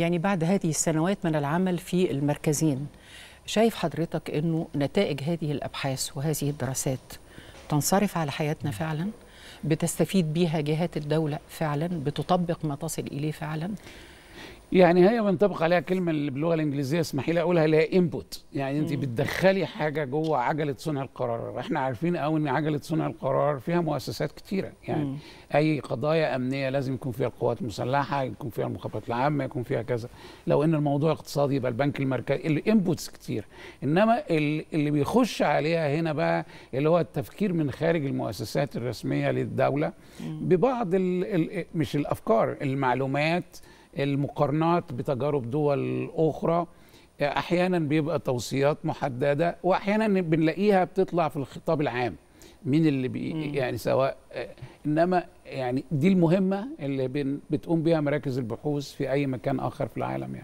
يعني بعد هذه السنوات من العمل في المركزين شايف حضرتك انه نتائج هذه الابحاث وهذه الدراسات تنصرف على حياتنا فعلا بتستفيد بيها جهات الدوله فعلا بتطبق ما تصل اليه فعلا يعني هي بنطبق عليها كلمه اللي باللغه الانجليزيه اسمحي لي اقولها اللي هي انبوت يعني انت بتدخلي حاجه جوه عجله صنع القرار احنا عارفين قوي ان عجله صنع القرار فيها مؤسسات كتيره يعني مم. اي قضايا امنيه لازم يكون فيها القوات المسلحه يكون فيها المخابرات العامه يكون فيها كذا لو ان الموضوع اقتصادي يبقى البنك المركزي الانبوتس كتير انما اللي بيخش عليها هنا بقى اللي هو التفكير من خارج المؤسسات الرسميه للدوله ببعض الـ الـ مش الافكار المعلومات المقارنات بتجارب دول أخرى أحيانا بيبقى توصيات محددة وأحيانا بنلاقيها بتطلع في الخطاب العام مين اللي بي يعني سواء انما يعني دي المهمه اللي بتقوم بها مراكز البحوث في اي مكان اخر في العالم يعني